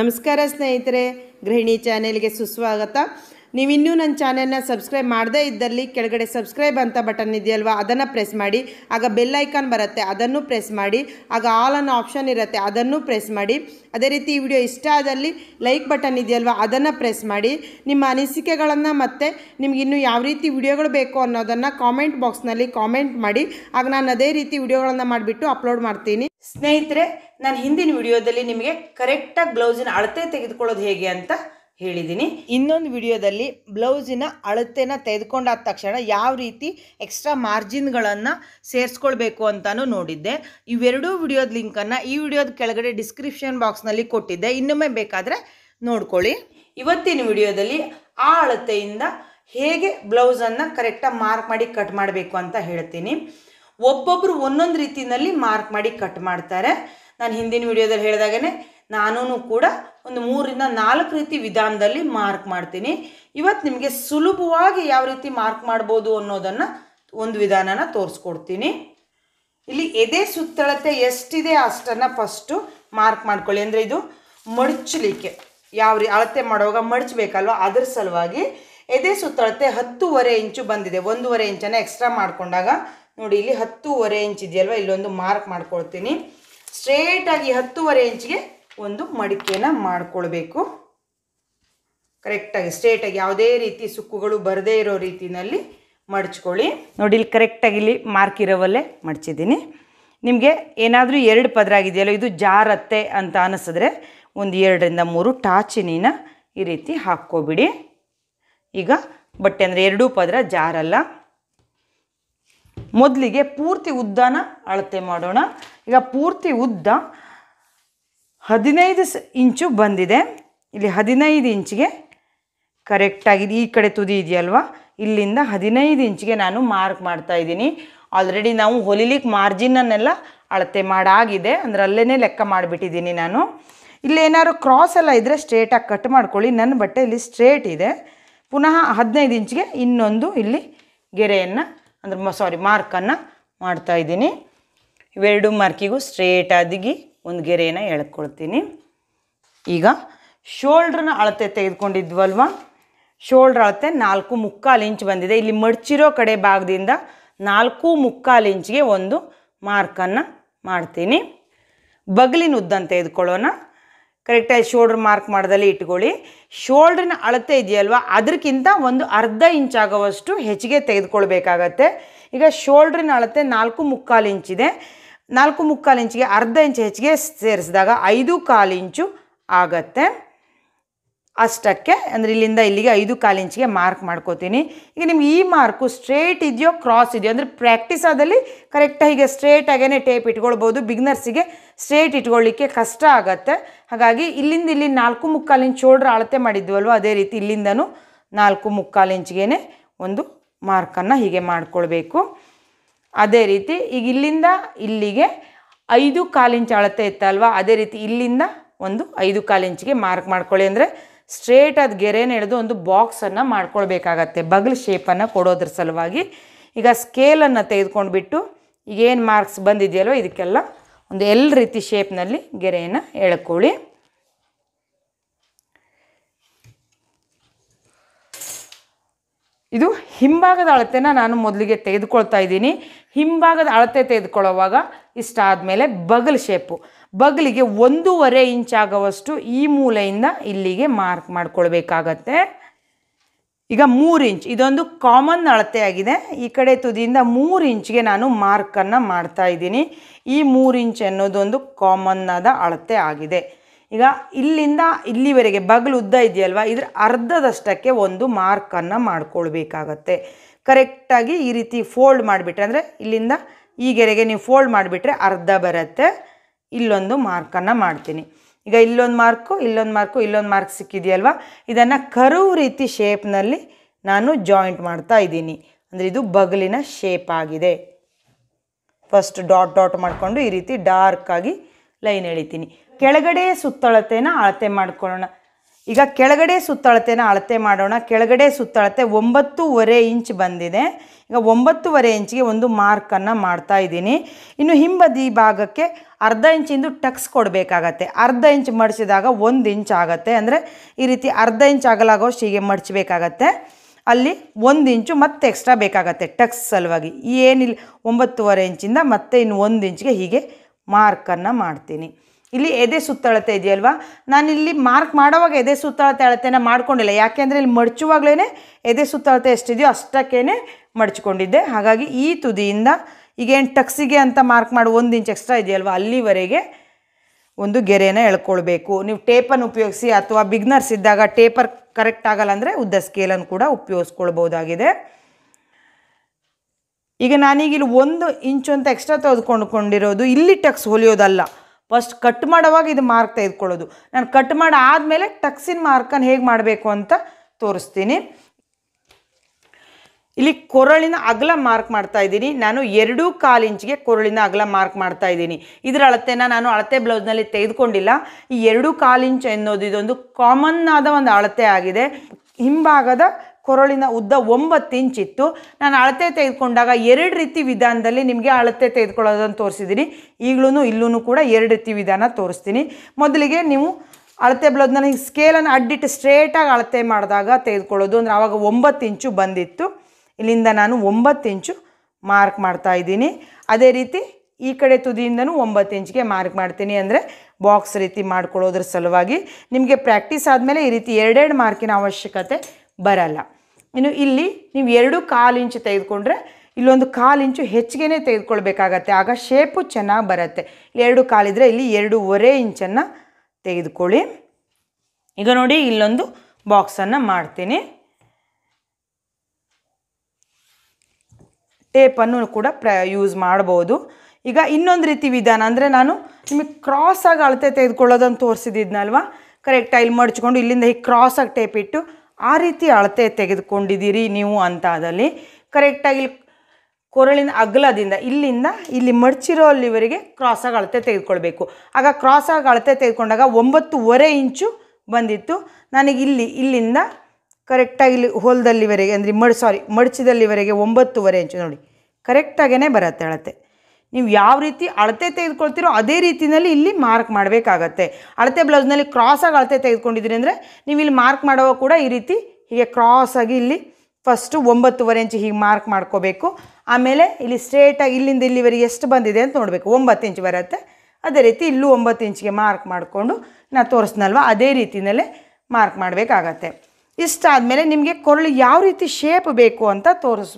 नमस्कार ಸ್ನೇಹಿತರೇ गृहिणी ಚಾನೆಲ್ ಗೆ ಸುಸ್ವಾಗತ ನೀವು ನನ್ನ ಚಾನೆಲ್ನ ಸಬ್ಸ್ಕ್ರೈಬ್ ಮಾಡದೇ ಇದ್ದಲ್ಲಿ ಕೆಳಗಡೆ ಸಬ್ಸ್ಕ್ರೈಬ್ ಅಂತ ಬಟನ್ ಇದೆಯಲ್ವ ಅದನ್ನು ಪ್ರೆಸ್ ಮಾಡಿ ಆಗ ಬೆಲ್ ಐಕಾನ್ ಬರುತ್ತೆ ಅದನ್ನು ಪ್ರೆಸ್ ಮಾಡಿ ಆಗ ಆಲ್ ಅನ್ನೋ ಆಪ್ಷನ್ ಇರುತ್ತೆ ಅದನ್ನು ಪ್ರೆಸ್ ಮಾಡಿ ಅದೇ ರೀತಿ ಈ ವಿಡಿಯೋ ಇಷ್ಟ ಆದಲ್ಲಿ ಲೈಕ್ ಬಟನ್ ಇದೆಯಲ್ವ ಅದನ್ನು ಪ್ರೆಸ್ ಮಾಡಿ ನಿಮ್ಮ ಅನಿಸಿಕೆಗಳನ್ನು ಮತ್ತು ನಿಮಗಿನ್ನೂ ಯಾವ ರೀತಿ ವಿಡಿಯೋಗಳು ಬೇಕು ಅನ್ನೋದನ್ನು ಕಾಮೆಂಟ್ ಬಾಕ್ಸ್ನಲ್ಲಿ ಕಾಮೆಂಟ್ ಮಾಡಿ ಆಗ ನಾನು ಅದೇ ರೀತಿ ವಿಡಿಯೋಗಳನ್ನು ಮಾಡಿಬಿಟ್ಟು ಅಪ್ಲೋಡ್ ಮಾಡ್ತೀನಿ ಸ್ನೇಹಿತರೆ ನಾನು ಹಿಂದಿನ ವಿಡಿಯೋದಲ್ಲಿ ನಿಮಗೆ ಕರೆಕ್ಟಾಗಿ ಬ್ಲೌಸಿನ ಅಳತೆ ತೆಗೆದುಕೊಳ್ಳೋದು ಹೇಗೆ ಅಂತ ಹೇಳಿದ್ದೀನಿ ಇನ್ನೊಂದು ವಿಡಿಯೋದಲ್ಲಿ ಬ್ಲೌಸಿನ ಅಳತೆನ ತೆಗೆದುಕೊಂಡಾದ ತಕ್ಷಣ ಯಾವ ರೀತಿ ಎಕ್ಸ್ಟ್ರಾ ಮಾರ್ಜಿನ್ಗಳನ್ನು ಸೇರಿಸ್ಕೊಳ್ಬೇಕು ಅಂತಲೂ ನೋಡಿದ್ದೆ ಇವೆರಡೂ ವಿಡಿಯೋದ ಲಿಂಕನ್ನು ಈ ವಿಡಿಯೋದ ಕೆಳಗಡೆ ಡಿಸ್ಕ್ರಿಪ್ಷನ್ ಬಾಕ್ಸ್ನಲ್ಲಿ ಕೊಟ್ಟಿದ್ದೆ ಇನ್ನೊಮ್ಮೆ ಬೇಕಾದರೆ ನೋಡ್ಕೊಳ್ಳಿ ಇವತ್ತಿನ ವಿಡಿಯೋದಲ್ಲಿ ಆ ಅಳತೆಯಿಂದ ಹೇಗೆ ಬ್ಲೌಸನ್ನು ಕರೆಕ್ಟಾಗಿ ಮಾರ್ಕ್ ಮಾಡಿ ಕಟ್ ಮಾಡಬೇಕು ಅಂತ ಹೇಳ್ತೀನಿ ಒಬ್ಬೊಬ್ಬರು ಒಂದೊಂದು ರೀತಿಯಲ್ಲಿ ಮಾರ್ಕ್ ಮಾಡಿ ಕಟ್ ಮಾಡ್ತಾರೆ ನಾನು ಹಿಂದಿನ ವಿಡಿಯೋದಲ್ಲಿ ಹೇಳಿದಾಗೇ ನಾನೂ ಕೂಡ ಒಂದು ಮೂರಿಂದ ನಾಲ್ಕು ರೀತಿ ವಿಧಾನದಲ್ಲಿ ಮಾರ್ಕ್ ಮಾಡ್ತೀನಿ ಇವತ್ತು ನಿಮಗೆ ಸುಲಭವಾಗಿ ಯಾವ ರೀತಿ ಮಾರ್ಕ್ ಮಾಡ್ಬೋದು ಅನ್ನೋದನ್ನು ಒಂದು ವಿಧಾನನ ತೋರಿಸ್ಕೊಡ್ತೀನಿ ಇಲ್ಲಿ ಎದೆ ಸುತ್ತಳತೆ ಎಷ್ಟಿದೆ ಅಷ್ಟನ್ನು ಫಸ್ಟು ಮಾರ್ಕ್ ಮಾಡ್ಕೊಳ್ಳಿ ಅಂದರೆ ಇದು ಮಡಚಲಿಕ್ಕೆ ಯಾವ ರೀ ಅಳತೆ ಮಾಡುವಾಗ ಮಡಚಬೇಕಲ್ವ ಅದರ ಸಲುವಾಗಿ ಎದೆ ಸುತ್ತಳತೆ ಹತ್ತೂವರೆ ಇಂಚು ಬಂದಿದೆ ಒಂದೂವರೆ ಇಂಚನ್ನು ಎಕ್ಸ್ಟ್ರಾ ಮಾಡಿಕೊಂಡಾಗ ನೋಡಿ ಇಲ್ಲಿ ಹತ್ತೂವರೆ ಇಂಚ್ ಇದೆಯಲ್ವ ಇಲ್ಲೊಂದು ಮಾರ್ಕ್ ಮಾಡ್ಕೊಳ್ತೀನಿ ಸ್ಟ್ರೇಟಾಗಿ ಹತ್ತೂವರೆ ಇಂಚಿಗೆ ಒಂದು ಮಡಿಕೆನ ಮಾಡ್ಕೊಳ್ಬೇಕು ಕರೆಕ್ಟಾಗಿ ಸ್ಟ್ರೇಟಾಗಿ ಯಾವುದೇ ರೀತಿ ಸುಕ್ಕುಗಳು ಬರದೇ ಇರೋ ರೀತಿಯಲ್ಲಿ ಮಡಚ್ಕೊಳ್ಳಿ ನೋಡಿ ಇಲ್ಲಿ ಕರೆಕ್ಟಾಗಿ ಇಲ್ಲಿ ಮಾರ್ಕ್ ಇರೋವಲ್ಲೇ ಮಡಚಿದ್ದೀನಿ ನಿಮಗೆ ಏನಾದರೂ ಎರಡು ಪದರ ಆಗಿದೆಯಲ್ಲ ಇದು ಜಾರತ್ತೆ ಅಂತ ಅನಿಸಿದ್ರೆ ಒಂದು ಎರಡರಿಂದ ಮೂರು ಟಾಚಿನಿನ ಈ ರೀತಿ ಹಾಕ್ಕೋಬಿಡಿ ಈಗ ಬಟ್ಟೆ ಅಂದರೆ ಎರಡೂ ಪದರ ಜಾರಲ್ಲ ಮೊದಲಿಗೆ ಪೂರ್ತಿ ಉದ್ದನ ಅಳತೆ ಮಾಡೋಣ ಈಗ ಪೂರ್ತಿ ಉದ್ದ ಹದಿನೈದು ಇಂಚು ಬಂದಿದೆ ಇಲ್ಲಿ ಹದಿನೈದು ಇಂಚಿಗೆ ಕರೆಕ್ಟಾಗಿದೆ ಈ ಕಡೆ ತುದಿ ಇದೆಯಲ್ವಾ ಇಲ್ಲಿಂದ ಹದಿನೈದು ಇಂಚಿಗೆ ನಾನು ಮಾರ್ಕ್ ಮಾಡ್ತಾ ಇದ್ದೀನಿ ಆಲ್ರೆಡಿ ನಾವು ಹೊಲಿಲಿಕ್ಕೆ ಮಾರ್ಜಿನನ್ನೆಲ್ಲ ಅಳತೆ ಮಾಡಾಗಿದೆ ಅಂದರೆ ಅಲ್ಲೇ ಲೆಕ್ಕ ಮಾಡಿಬಿಟ್ಟಿದ್ದೀನಿ ನಾನು ಇಲ್ಲಿ ಏನಾದ್ರು ಕ್ರಾಸ್ ಎಲ್ಲ ಇದ್ದರೆ ಸ್ಟ್ರೇಟಾಗಿ ಕಟ್ ಮಾಡ್ಕೊಳ್ಳಿ ನನ್ನ ಬಟ್ಟೆ ಇಲ್ಲಿ ಸ್ಟ್ರೇಟ್ ಇದೆ ಪುನಃ ಹದಿನೈದು ಇಂಚಿಗೆ ಇನ್ನೊಂದು ಇಲ್ಲಿ ಗೆರೆಯನ್ನು ಅಂದರೆ ಸಾರಿ ಮಾರ್ಕನ್ನು ಮಾಡ್ತಾಯಿದ್ದೀನಿ ಇದ್ದೀನಿ ಇವೆರಡು ಮಾರ್ಕಿಗೂ ಸ್ಟ್ರೇಟಾಗಿ ಒಂದು ಗೆರೆಯನ್ನು ಎಳ್ಕೊಳ್ತೀನಿ ಈಗ ಶೋಲ್ಡ್ರನ್ನ ಅಳತೆ ತೆಗೆದುಕೊಂಡಿದ್ವಲ್ವ ಶೋಲ್ಡ್ರ್ ಅಳತೆ ನಾಲ್ಕು ಮುಕ್ಕಾಲು ಇಂಚ್ ಬಂದಿದೆ ಇಲ್ಲಿ ಮಡ್ಚಿರೋ ಕಡೆ ಭಾಗದಿಂದ ನಾಲ್ಕು ಮುಕ್ಕಾಲು ಇಂಚ್ಗೆ ಒಂದು ಮಾರ್ಕನ್ನು ಮಾಡ್ತೀನಿ ಬಗಲಿನ ಉದ್ದಂತ ತೆಗೆದುಕೊಳ್ಳೋಣ ಕರೆಕ್ಟಾಗಿ ಶೋಲ್ಡ್ರ್ ಮಾರ್ಕ್ ಮಾಡ್ದಲ್ಲಿ ಇಟ್ಕೊಳ್ಳಿ ಶೋಲ್ಡ್ರಿನ ಅಳತೆ ಇದೆಯಲ್ವ ಅದಕ್ಕಿಂತ ಒಂದು ಅರ್ಧ ಇಂಚ್ ಆಗೋವಷ್ಟು ಹೆಚ್ಚಿಗೆ ತೆಗೆದುಕೊಳ್ಬೇಕಾಗತ್ತೆ ಈಗ ಶೋಲ್ಡ್ರಿನ ಅಳತೆ ನಾಲ್ಕು ಮುಕ್ಕಾಲು ಇಂಚಿದೆ ನಾಲ್ಕು ಮುಕ್ಕಾಲು ಇಂಚಿಗೆ ಅರ್ಧ ಇಂಚು ಹೆಚ್ಚಿಗೆ ಸೇರಿಸಿದಾಗ ಐದು ಕಾಲು ಇಂಚು ಆಗತ್ತೆ ಅಷ್ಟಕ್ಕೆ ಅಂದರೆ ಇಲ್ಲಿಂದ ಇಲ್ಲಿಗೆ ಐದು ಕಾಲು ಇಂಚಿಗೆ ಮಾರ್ಕ್ ಮಾಡ್ಕೋತೀನಿ ಈಗ ನಿಮ್ಗೆ ಈ ಮಾರ್ಕು ಸ್ಟ್ರೇಟ್ ಇದೆಯೋ ಕ್ರಾಸ್ ಇದೆಯೋ ಅಂದರೆ ಪ್ರಾಕ್ಟೀಸ್ ಆದಲ್ಲಿ ಕರೆಕ್ಟಾಗಿ ಹೀಗೆ ಸ್ಟ್ರೇಟಾಗೇ ಟೇಪ್ ಇಟ್ಕೊಳ್ಬೋದು ಬಿಗ್ನರ್ಸಿಗೆ ಸ್ಟ್ರೇಟ್ ಇಟ್ಕೊಳ್ಳಿಕ್ಕೆ ಕಷ್ಟ ಆಗುತ್ತೆ ಹಾಗಾಗಿ ಇಲ್ಲಿಂದ ಇಲ್ಲಿ ನಾಲ್ಕು ಮುಕ್ಕಾಲು ಇಂಚು ಶೋಲ್ಡ್ರ್ ಅಳತೆ ಮಾಡಿದ್ವಲ್ವ ಅದೇ ರೀತಿ ಇಲ್ಲಿಂದನೂ ನಾಲ್ಕು ಮುಕ್ಕಾಲು ಇಂಚಿಗೆ ಒಂದು ಮಾರ್ಕನ್ನು ಹೀಗೆ ಮಾಡಿಕೊಳ್ಬೇಕು ಅದೇ ರೀತಿ ಈಗ ಇಲ್ಲಿಂದ ಇಲ್ಲಿಗೆ ಐದು ಕಾಲಿಂಚ್ ಅಳತೆ ಇತ್ತಲ್ವ ಅದೇ ರೀತಿ ಇಲ್ಲಿಂದ ಒಂದು ಐದು ಕಾಲಿಂಚಿಗೆ ಮಾರ್ಕ್ ಮಾಡ್ಕೊಳ್ಳಿ ಅಂದರೆ ಸ್ಟ್ರೇಟ್ ಅದು ಗೆರೆನ ಹಿಡಿದು ಒಂದು ಬಾಕ್ಸನ್ನು ಮಾಡ್ಕೊಳ್ಬೇಕಾಗತ್ತೆ ಬಗ್ಲು ಶೇಪನ್ನು ಕೊಡೋದ್ರ ಸಲುವಾಗಿ ಈಗ ಸ್ಕೇಲನ್ನು ತೆಗೆದುಕೊಂಡು ಬಿಟ್ಟು ಏನು ಮಾರ್ಕ್ಸ್ ಬಂದಿದೆಯಲ್ವ ಇದಕ್ಕೆಲ್ಲ ಒಂದು ಎಲ್ ರೀತಿ ಶೇಪ್ನಲ್ಲಿ ಗೆರೆಯನ್ನು ಎಳ್ಕೊಳ್ಳಿ ಇದು ಹಿಂಭಾಗದ ಅಳತೆನ ನಾನು ಮೊದಲಿಗೆ ತೆಗೆದುಕೊಳ್ತಾ ಇದ್ದೀನಿ ಹಿಂಭಾಗದ ಅಳತೆ ತೆಗೆದುಕೊಳ್ಳೋವಾಗ ಇಷ್ಟ ಆದಮೇಲೆ ಬಗಲ್ ಶೇಪು ಬಗಲಿಗೆ ಒಂದೂವರೆ ಇಂಚ್ ಆಗುವಷ್ಟು ಈ ಮೂಲೆಯಿಂದ ಇಲ್ಲಿಗೆ ಮಾರ್ಕ್ ಮಾಡ್ಕೊಳ್ಬೇಕಾಗತ್ತೆ ಈಗ ಮೂರು ಇಂಚ್ ಇದೊಂದು ಕಾಮನ್ ಅಳತೆ ಆಗಿದೆ ಈ ಕಡೆ ತುದಿಯಿಂದ ಮೂರು ಇಂಚ್ಗೆ ನಾನು ಮಾರ್ಕನ್ನು ಮಾಡ್ತಾ ಇದ್ದೀನಿ ಈ ಮೂರು ಇಂಚ್ ಅನ್ನೋದೊಂದು ಕಾಮನ್ನಾದ ಅಳತೆ ಆಗಿದೆ ಈಗ ಇಲ್ಲಿಂದ ಇಲ್ಲಿವರೆಗೆ ಬಗಲು ಉದ್ದ ಇದೆಯಲ್ವ ಇದ್ರ ಅರ್ಧದಷ್ಟಕ್ಕೆ ಒಂದು ಮಾರ್ಕನ್ನು ಮಾಡ್ಕೊಳ್ಬೇಕಾಗತ್ತೆ ಕರೆಕ್ಟಾಗಿ ಈ ರೀತಿ ಫೋಲ್ಡ್ ಮಾಡಿಬಿಟ್ರೆ ಅಂದರೆ ಇಲ್ಲಿಂದ ಈ ಗೆರೆಗೆ ನೀವು ಫೋಲ್ಡ್ ಮಾಡಿಬಿಟ್ರೆ ಅರ್ಧ ಬರುತ್ತೆ ಇಲ್ಲೊಂದು ಮಾರ್ಕನ್ನು ಮಾಡ್ತೀನಿ ಈಗ ಇಲ್ಲೊಂದು ಮಾರ್ಕು ಇಲ್ಲೊಂದು ಮಾರ್ಕು ಇಲ್ಲೊಂದು ಮಾರ್ಕ್ ಸಿಕ್ಕಿದೆಯಲ್ವ ಇದನ್ನು ಕರು ರೀತಿ ಶೇಪ್ನಲ್ಲಿ ನಾನು ಜಾಯಿಂಟ್ ಮಾಡ್ತಾ ಇದ್ದೀನಿ ಅಂದರೆ ಇದು ಬಗಲಿನ ಶೇಪ್ ಆಗಿದೆ ಫಸ್ಟ್ ಡಾಟ್ ಡಾಟ್ ಮಾಡಿಕೊಂಡು ಈ ರೀತಿ ಡಾರ್ಕಾಗಿ ಲೈನ್ ಎಳಿತೀನಿ ಕೆಳಗಡೆ ಸುತ್ತಳತೆನ ಅಳತೆ ಮಾಡ್ಕೊಳ್ಳೋಣ ಈಗ ಕೆಳಗಡೆ ಸುತ್ತಳತೆನ ಅಳತೆ ಮಾಡೋಣ ಕೆಳಗಡೆ ಸುತ್ತಳತೆ ಒಂಬತ್ತೂವರೆ ಇಂಚ್ ಬಂದಿದೆ ಈಗ ಒಂಬತ್ತೂವರೆ ಇಂಚಿಗೆ ಒಂದು ಮಾರ್ಕನ್ನು ಮಾಡ್ತಾ ಇದ್ದೀನಿ ಇನ್ನು ಹಿಂಬದಿ ಭಾಗಕ್ಕೆ ಅರ್ಧ ಇಂಚಿಂದು ಟಕ್ಸ್ ಕೊಡಬೇಕಾಗತ್ತೆ ಅರ್ಧ ಇಂಚ್ ಮಡಿಸಿದಾಗ ಒಂದು ಇಂಚ್ ಆಗುತ್ತೆ ಅಂದರೆ ಈ ರೀತಿ ಅರ್ಧ ಇಂಚ್ ಆಗಲಾಗೋಷ್ಟು ಹೀಗೆ ಮಡಚಬೇಕಾಗತ್ತೆ ಅಲ್ಲಿ ಒಂದು ಇಂಚು ಮತ್ತೆ ಎಕ್ಸ್ಟ್ರಾ ಬೇಕಾಗತ್ತೆ ಟಕ್ಸ್ ಸಲುವಾಗಿ ಏನಿಲ್ಲ ಒಂಬತ್ತೂವರೆ ಇಂಚಿಂದ ಮತ್ತೆ ಇನ್ನು ಒಂದು ಇಂಚ್ಗೆ ಹೀಗೆ ಮಾರ್ಕನ್ನು ಮಾಡ್ತೀನಿ ಇಲ್ಲಿ ಎದೆ ಸುತ್ತಳತೆ ಇದೆಯಲ್ವಾ ನಾನಿಲ್ಲಿ ಮಾರ್ಕ್ ಮಾಡೋವಾಗ ಎದೆ ಸುತ್ತಳತೆ ಅಳತೆನ ಮಾಡ್ಕೊಂಡಿಲ್ಲ ಯಾಕೆಂದರೆ ಇಲ್ಲಿ ಮಡಚುವಾಗಲೇ ಎದೆ ಸುತ್ತಳತೆ ಎಷ್ಟಿದೆಯೋ ಅಷ್ಟಕ್ಕೇ ಮಡಚ್ಕೊಂಡಿದ್ದೆ ಹಾಗಾಗಿ ಈ ತುದಿಯಿಂದ ಈಗೇನು ಟಕ್ಸಿಗೆ ಅಂತ ಮಾರ್ಕ್ ಮಾಡಿ ಒಂದು ಇಂಚ್ ಎಕ್ಸ್ಟ್ರಾ ಇದೆಯಲ್ವ ಅಲ್ಲಿವರೆಗೆ ಒಂದು ಗೆರೆಯನ್ನು ಎಳ್ಕೊಳ್ಬೇಕು ನೀವು ಟೇಪನ್ನು ಉಪಯೋಗಿಸಿ ಅಥವಾ ಬಿಗ್ನರ್ಸ್ ಇದ್ದಾಗ ಟೇಪರ್ ಕರೆಕ್ಟ್ ಆಗಲ್ಲ ಅಂದರೆ ಉದ್ದ ಸ್ಕೇಲನ್ನು ಕೂಡ ಉಪಯೋಗಿಸ್ಕೊಳ್ಬೋದಾಗಿದೆ ಈಗ ನಾನೀಗಿಲ್ಲಿ ಇಲ್ಲಿ ಒಂದು ಇಂಚು ಅಂತ ಎಕ್ಸ್ಟ್ರಾ ತೆಗೆದುಕೊಂಡುಕೊಂಡಿರೋದು ಇಲ್ಲಿ ಟಕ್ಸ್ ಹೊಲಿಯೋದಲ್ಲ ಫಸ್ಟ್ ಕಟ್ ಮಾಡೋವಾಗ ಇದು ಮಾರ್ಕ್ ತೆಗೆದುಕೊಳ್ಳೋದು ನಾನು ಕಟ್ ಮಾಡಿ ಆದಮೇಲೆ ಟಕ್ಸಿನ ಮಾರ್ಕನ್ನು ಹೇಗೆ ಮಾಡಬೇಕು ಅಂತ ತೋರಿಸ್ತೀನಿ ಇಲ್ಲಿ ಕೊರಳಿನ ಅಗಲ ಮಾರ್ಕ್ ಮಾಡ್ತಾ ಇದ್ದೀನಿ ನಾನು ಎರಡೂ ಕಾಲು ಇಂಚಿಗೆ ಕೊರಳಿನ ಅಗಲ ಮಾರ್ಕ್ ಮಾಡ್ತಾ ಇದ್ದೀನಿ ಇದರ ಅಳತೆನ ನಾನು ಅಳತೆ ಬ್ಲೌಸ್ನಲ್ಲಿ ತೆಗೆದುಕೊಂಡಿಲ್ಲ ಈ ಎರಡು ಕಾಲು ಇಂಚ್ ಎನ್ನೋದು ಇದೊಂದು ಕಾಮನ್ ಆದ ಒಂದು ಅಳತೆ ಆಗಿದೆ ಹಿಂಭಾಗದ ಕೊರಳಿನ ಉದ್ದ ಒಂಬತ್ತು ಇಂಚ್ ಇತ್ತು ನಾನು ಅಳತೆ ತೆಗೆದುಕೊಂಡಾಗ ಎರಡು ರೀತಿ ವಿಧಾನದಲ್ಲಿ ನಿಮಗೆ ಅಳತೆ ತೆಗೆದುಕೊಳ್ಳೋದನ್ನು ತೋರಿಸಿದ್ದೀನಿ ಈಗಲೂ ಇಲ್ಲೂ ಕೂಡ ಎರಡು ರೀತಿ ವಿಧಾನ ತೋರಿಸ್ತೀನಿ ಮೊದಲಿಗೆ ನೀವು ಅಳತೆ ಬ್ಲೌಸ್ನ ನನಗೆ ಸ್ಕೇಲನ್ನು ಅಡ್ಡಿಟ್ಟು ಸ್ಟ್ರೇಟಾಗಿ ಅಳತೆ ಮಾಡಿದಾಗ ತೆಗೆದುಕೊಳ್ಳೋದು ಅಂದರೆ ಆವಾಗ ಒಂಬತ್ತು ಇಂಚು ಬಂದಿತ್ತು ಇಲ್ಲಿಂದ ನಾನು ಒಂಬತ್ತು ಇಂಚು ಮಾರ್ಕ್ ಮಾಡ್ತಾ ಇದ್ದೀನಿ ಅದೇ ರೀತಿ ಈ ಕಡೆ ತುದಿಯಿಂದನೂ ಒಂಬತ್ತು ಇಂಚ್ಗೆ ಮಾರ್ಕ್ ಮಾಡ್ತೀನಿ ಅಂದರೆ ಬಾಕ್ಸ್ ರೀತಿ ಮಾಡ್ಕೊಳ್ಳೋದ್ರ ಸಲುವಾಗಿ ನಿಮಗೆ ಪ್ರಾಕ್ಟೀಸ್ ಆದಮೇಲೆ ಈ ರೀತಿ ಎರಡೆರಡು ಮಾರ್ಕಿನ ಅವಶ್ಯಕತೆ ಬರಲ್ಲ ಇನ್ನು ಇಲ್ಲಿ ನೀವು ಎರಡು ಕಾಲು ಇಂಚು ತೆಗೆದುಕೊಂಡ್ರೆ ಇಲ್ಲೊಂದು ಕಾಲು ಇಂಚು ಹೆಚ್ಚಿಗೆ ತೆಗೆದುಕೊಳ್ಬೇಕಾಗತ್ತೆ ಆಗ ಶೇಪು ಚೆನ್ನಾಗಿ ಬರುತ್ತೆ ಎರಡು ಕಾಲಿದ್ರೆ ಇಲ್ಲಿ ಎರಡೂವರೆ ಇಂಚನ್ನು ತೆಗೆದುಕೊಳ್ಳಿ ಈಗ ನೋಡಿ ಇಲ್ಲೊಂದು ಬಾಕ್ಸನ್ನು ಮಾಡ್ತೀನಿ ಟೇಪನ್ನು ಕೂಡ ಪ್ರ ಯೂಸ್ ಮಾಡ್ಬೋದು ಈಗ ಇನ್ನೊಂದು ರೀತಿ ವಿಧಾನ ಅಂದರೆ ನಾನು ನಿಮಗೆ ಕ್ರಾಸಾಗಿ ಅಳತೆ ತೆಗೆದುಕೊಳ್ಳೋದನ್ನು ತೋರಿಸಿದ್ನಲ್ವ ಕರೆಕ್ಟಾಗಿ ಇಲ್ಲಿ ಮಡಚ್ಕೊಂಡು ಇಲ್ಲಿಂದ ಹೀಗೆ ಕ್ರಾಸಾಗಿ ಟೇಪ್ ಇಟ್ಟು ಆ ರೀತಿ ಅಳತೆ ತೆಗೆದುಕೊಂಡಿದ್ದೀರಿ ನೀವು ಅಂತಾದಲ್ಲಿ ಕರೆಕ್ಟಾಗಿ ಕೊರಳಿನ ಅಗಲದಿಂದ ಇಲ್ಲಿಂದ ಇಲ್ಲಿ ಮಡ್ಚಿರೋ ಅಲ್ಲಿವರೆಗೆ ಕ್ರಾಸಾಗಿ ಅಳತೆ ತೆಗೆದುಕೊಳ್ಬೇಕು ಆಗ ಕ್ರಾಸಾಗಿ ಅಳತೆ ತೆಗೆದುಕೊಂಡಾಗ ಒಂಬತ್ತುವರೆ ಇಂಚು ಬಂದಿತ್ತು ನನಗೆ ಇಲ್ಲಿ ಇಲ್ಲಿಂದ ಕರೆಕ್ಟಾಗಿ ಇಲ್ಲಿ ಹೋಲ್ದಲ್ಲಿವರೆಗೆ ಅಂದರೆ ಮಡ್ ಸಾರಿ ಮಡಚಿದಲ್ಲಿವರೆಗೆ ಒಂಬತ್ತುವರೆ ಇಂಚು ನೋಡಿ ಕರೆಕ್ಟಾಗೇ ಬರುತ್ತೆ ಅಳತೆ ನೀವು ಯಾವ ರೀತಿ ಅಳತೆ ತೆಗೆದುಕೊಳ್ತೀರೋ ಅದೇ ರೀತಿಯಲ್ಲಿ ಇಲ್ಲಿ ಮಾರ್ಕ್ ಮಾಡಬೇಕಾಗತ್ತೆ ಅಳತೆ ಬ್ಲೌಸ್ನಲ್ಲಿ ಕ್ರಾಸಾಗಿ ಅಳತೆ ತೆಗೆದುಕೊಂಡಿದ್ದೀರಿ ಅಂದರೆ ನೀವು ಇಲ್ಲಿ ಮಾರ್ಕ್ ಮಾಡುವ ಕೂಡ ಈ ರೀತಿ ಹೀಗೆ ಕ್ರಾಸಾಗಿ ಇಲ್ಲಿ ಫಸ್ಟು ಒಂಬತ್ತುವರೆ ಇಂಚು ಹೀಗೆ ಮಾರ್ಕ್ ಮಾಡ್ಕೋಬೇಕು ಆಮೇಲೆ ಇಲ್ಲಿ ಸ್ಟ್ರೇಟಾಗಿ ಇಲ್ಲಿಂದ ಇಲ್ಲಿವರೆಗೆ ಎಷ್ಟು ಬಂದಿದೆ ಅಂತ ನೋಡಬೇಕು ಒಂಬತ್ತು ಇಂಚು ಬರುತ್ತೆ ಅದೇ ರೀತಿ ಇಲ್ಲೂ ಒಂಬತ್ತು ಇಂಚಿಗೆ ಮಾರ್ಕ್ ಮಾಡಿಕೊಂಡು ನಾ ತೋರಿಸ್ನಲ್ವ ಅದೇ ರೀತಿಯಲ್ಲೇ ಮಾರ್ಕ್ ಮಾಡಬೇಕಾಗತ್ತೆ ಇಷ್ಟಾದಮೇಲೆ ನಿಮಗೆ ಕೊರಳು ಯಾವ ರೀತಿ ಶೇಪ್ ಬೇಕು ಅಂತ ತೋರಿಸ್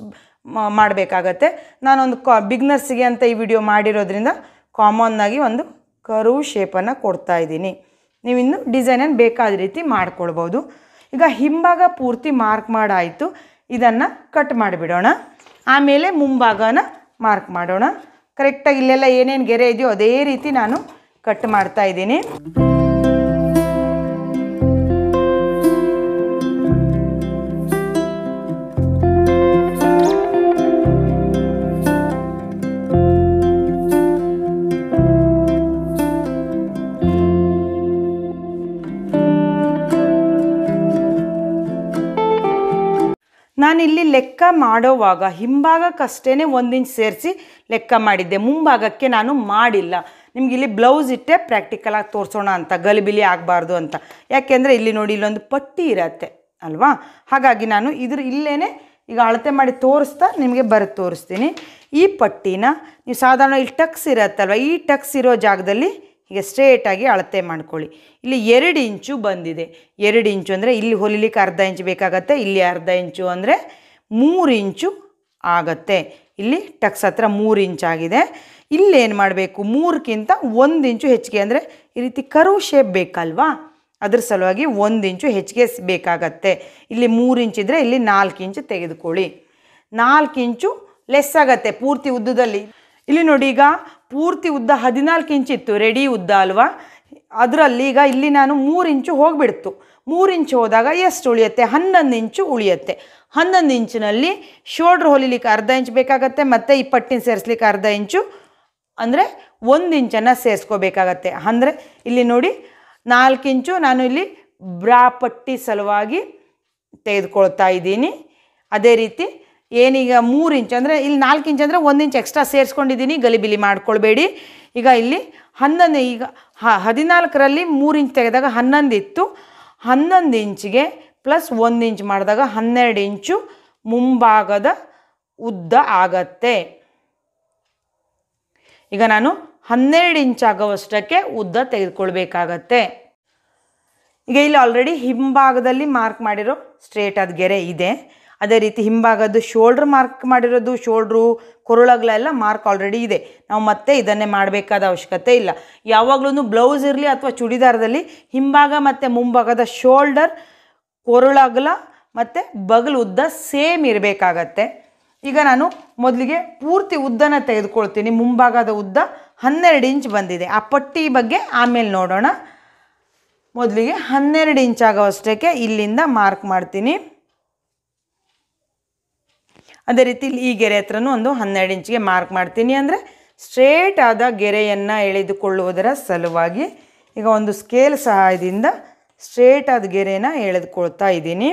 ಮಾಡಬೇಕಾಗತ್ತೆ ನಾನೊಂದು ಕಾ ಬಿಗ್ನರ್ಸಿಗೆ ಅಂತ ಈ ವಿಡಿಯೋ ಮಾಡಿರೋದ್ರಿಂದ ಕಾಮನ್ನಾಗಿ ಒಂದು ಕರು ಶೇಪನ್ನು ಕೊಡ್ತಾ ಇದ್ದೀನಿ ನೀವು ಇನ್ನು ಡಿಸೈನನ್ನು ಬೇಕಾದ ರೀತಿ ಮಾಡ್ಕೊಳ್ಬೋದು ಈಗ ಹಿಂಭಾಗ ಪೂರ್ತಿ ಮಾರ್ಕ್ ಮಾಡಾಯಿತು ಇದನ್ನು ಕಟ್ ಮಾಡಿಬಿಡೋಣ ಆಮೇಲೆ ಮುಂಭಾಗನ ಮಾರ್ಕ್ ಮಾಡೋಣ ಕರೆಕ್ಟಾಗಿ ಇಲ್ಲೆಲ್ಲ ಏನೇನು ಗೆರೆ ಇದೆಯೋ ಅದೇ ರೀತಿ ನಾನು ಕಟ್ ಮಾಡ್ತಾ ಇದ್ದೀನಿ ನಾನಿಲ್ಲಿ ಲೆಕ್ಕ ಮಾಡೋವಾಗ ಹಿಂಭಾಗಕ್ಕಷ್ಟೇ ಒಂದು ಇಂಚ್ ಸೇರಿಸಿ ಲೆಕ್ಕ ಮಾಡಿದ್ದೆ ಮುಂಭಾಗಕ್ಕೆ ನಾನು ಮಾಡಿಲ್ಲ ನಿಮ್ಗೆ ಇಲ್ಲಿ ಬ್ಲೌಸ್ ಇಟ್ಟೆ ಪ್ರಾಕ್ಟಿಕಲಾಗಿ ತೋರಿಸೋಣ ಅಂತ ಗಲಿಬಿಲಿ ಆಗಬಾರ್ದು ಅಂತ ಯಾಕೆಂದರೆ ಇಲ್ಲಿ ನೋಡಿ ಇಲ್ಲೊಂದು ಪಟ್ಟಿ ಇರತ್ತೆ ಅಲ್ವಾ ಹಾಗಾಗಿ ನಾನು ಇದ್ರ ಇಲ್ಲೇ ಈಗ ಅಳತೆ ಮಾಡಿ ತೋರಿಸ್ತಾ ನಿಮಗೆ ಬರ ತೋರಿಸ್ತೀನಿ ಈ ಪಟ್ಟಿನ ನೀವು ಸಾಧಾರಣ ಇಲ್ಲಿ ಟಕ್ಸ್ ಇರತ್ತಲ್ವ ಈ ಟಕ್ಸ್ ಇರೋ ಜಾಗದಲ್ಲಿ ಈಗ ಸ್ಟ್ರೇಟಾಗಿ ಅಳತೆ ಮಾಡ್ಕೊಳ್ಳಿ ಇಲ್ಲಿ ಎರಡು ಇಂಚು ಬಂದಿದೆ ಎರಡು ಇಂಚು ಅಂದರೆ ಇಲ್ಲಿ ಹೊಲಿಲಿಕ್ಕೆ ಅರ್ಧ ಇಂಚು ಬೇಕಾಗತ್ತೆ ಇಲ್ಲಿ ಅರ್ಧ ಇಂಚು ಅಂದರೆ ಮೂರು ಇಂಚು ಆಗತ್ತೆ ಇಲ್ಲಿ ಟಕ್ಸ್ ಹತ್ರ ಮೂರು ಇಂಚಾಗಿದೆ ಇಲ್ಲೇನು ಮಾಡಬೇಕು ಮೂರಕ್ಕಿಂತ ಒಂದು ಇಂಚು ಹೆಚ್ಚಿಗೆ ಅಂದರೆ ಈ ರೀತಿ ಕರು ಶೇಪ್ ಬೇಕಲ್ವಾ ಅದ್ರ ಸಲುವಾಗಿ ಒಂದು ಇಂಚು ಹೆಚ್ಚಿಗೆ ಬೇಕಾಗತ್ತೆ ಇಲ್ಲಿ ಮೂರು ಇದ್ದರೆ ಇಲ್ಲಿ ನಾಲ್ಕು ಇಂಚು ತೆಗೆದುಕೊಳ್ಳಿ ನಾಲ್ಕು ಇಂಚು ಲೆಸ್ ಆಗತ್ತೆ ಪೂರ್ತಿ ಉದ್ದದಲ್ಲಿ ಇಲ್ಲಿ ನೋಡಿ ಈಗ ಪೂರ್ತಿ ಉದ್ದ ಹದಿನಾಲ್ಕು ಇಂಚ್ ಇತ್ತು ರೆಡಿ ಉದ್ದ ಅಲ್ವಾ ಅದರಲ್ಲಿ ಈಗ ಇಲ್ಲಿ ನಾನು ಮೂರು ಇಂಚು ಹೋಗಿಬಿಡ್ತು ಮೂರು ಇಂಚು ಹೋದಾಗ ಎಷ್ಟು ಉಳಿಯುತ್ತೆ ಹನ್ನೊಂದು ಇಂಚು ಉಳಿಯುತ್ತೆ ಹನ್ನೊಂದು ಇಂಚಿನಲ್ಲಿ ಶೋಲ್ಡ್ರ್ ಹೊಲಿಲಿಕ್ಕೆ ಅರ್ಧ ಇಂಚ್ ಬೇಕಾಗತ್ತೆ ಮತ್ತು ಈ ಪಟ್ಟಿನ ಸೇರಿಸ್ಲಿಕ್ಕೆ ಅರ್ಧ ಇಂಚು ಅಂದರೆ ಒಂದು ಇಂಚನ್ನು ಸೇರಿಸ್ಕೋಬೇಕಾಗತ್ತೆ ಅಂದರೆ ಇಲ್ಲಿ ನೋಡಿ ನಾಲ್ಕು ಇಂಚು ನಾನು ಇಲ್ಲಿ ಬ್ರಾ ಪಟ್ಟಿ ಸಲುವಾಗಿ ತೆಗೆದುಕೊಳ್ತಾ ಇದ್ದೀನಿ ಅದೇ ರೀತಿ ಏನೀಗ ಮೂರು ಇಂಚ್ ಅಂದರೆ ಇಲ್ಲಿ ನಾಲ್ಕು ಇಂಚ್ ಅಂದರೆ ಒಂದು ಇಂಚ್ ಎಕ್ಸ್ಟ್ರಾ ಸೇರಿಸ್ಕೊಂಡಿದ್ದೀನಿ ಗಲಿಬಿಲಿ ಮಾಡ್ಕೊಳ್ಬೇಡಿ ಈಗ ಇಲ್ಲಿ ಹನ್ನೊಂದು ಈಗ ಹ ಹದಿನಾಲ್ಕರಲ್ಲಿ ಮೂರು ಇಂಚ್ ತೆಗೆದಾಗ ಹನ್ನೊಂದು ಇತ್ತು ಹನ್ನೊಂದು ಇಂಚಿಗೆ ಪ್ಲಸ್ ಒಂದು ಇಂಚ್ ಮಾಡಿದಾಗ ಹನ್ನೆರಡು ಇಂಚು ಮುಂಭಾಗದ ಉದ್ದ ಆಗತ್ತೆ ಈಗ ನಾನು ಹನ್ನೆರಡು ಇಂಚ್ ಆಗೋವಷ್ಟಕ್ಕೆ ಉದ್ದ ತೆಗೆದುಕೊಳ್ಬೇಕಾಗತ್ತೆ ಈಗ ಇಲ್ಲಿ ಆಲ್ರೆಡಿ ಹಿಂಭಾಗದಲ್ಲಿ ಮಾರ್ಕ್ ಮಾಡಿರೋ ಸ್ಟ್ರೇಟಾದ ಗೆರೆ ಇದೆ ಅದೇ ರೀತಿ ಹಿಂಭಾಗದ್ದು ಶೋಲ್ಡ್ರ್ ಮಾರ್ಕ್ ಮಾಡಿರೋದು ಶೋಲ್ಡ್ರು ಕೊರಳಗಳೆಲ್ಲ ಮಾರ್ಕ್ ಆಲ್ರೆಡಿ ಇದೆ ನಾವು ಮತ್ತೆ ಇದನ್ನೇ ಮಾಡಬೇಕಾದ ಅವಶ್ಯಕತೆ ಇಲ್ಲ ಯಾವಾಗಲೂ ಬ್ಲೌಸ್ ಇರಲಿ ಅಥವಾ ಚುಡಿದಾರದಲ್ಲಿ ಹಿಂಭಾಗ ಮತ್ತು ಮುಂಭಾಗದ ಶೋಲ್ಡರ್ ಕೊರಳಗಲ ಮತ್ತು ಬಗಲು ಉದ್ದ ಸೇಮ್ ಇರಬೇಕಾಗತ್ತೆ ಈಗ ನಾನು ಮೊದಲಿಗೆ ಪೂರ್ತಿ ಉದ್ದನ ತೆಗೆದುಕೊಳ್ತೀನಿ ಮುಂಭಾಗದ ಉದ್ದ ಹನ್ನೆರಡು ಇಂಚ್ ಬಂದಿದೆ ಆ ಪಟ್ಟಿ ಬಗ್ಗೆ ಆಮೇಲೆ ನೋಡೋಣ ಮೊದಲಿಗೆ ಹನ್ನೆರಡು ಇಂಚ್ ಅಷ್ಟಕ್ಕೆ ಇಲ್ಲಿಂದ ಮಾರ್ಕ್ ಮಾಡ್ತೀನಿ ಅದೇ ರೀತಿ ಈ ಗೆರೆ ಹತ್ರನೂ ಒಂದು ಹನ್ನೆರಡು ಇಂಚಿಗೆ ಮಾರ್ಕ್ ಮಾಡ್ತೀನಿ ಅಂದರೆ ಸ್ಟ್ರೇಟ್ ಆದ ಗೆರೆಯನ್ನು ಎಳೆದುಕೊಳ್ಳುವುದರ ಸಲುವಾಗಿ ಈಗ ಒಂದು ಸ್ಕೇಲ್ ಸಹಾಯದಿಂದ ಸ್ಟ್ರೇಟ್ ಆದ ಗೆರೆಯನ್ನ ಎಳೆದುಕೊಳ್ತಾ ಇದ್ದೀನಿ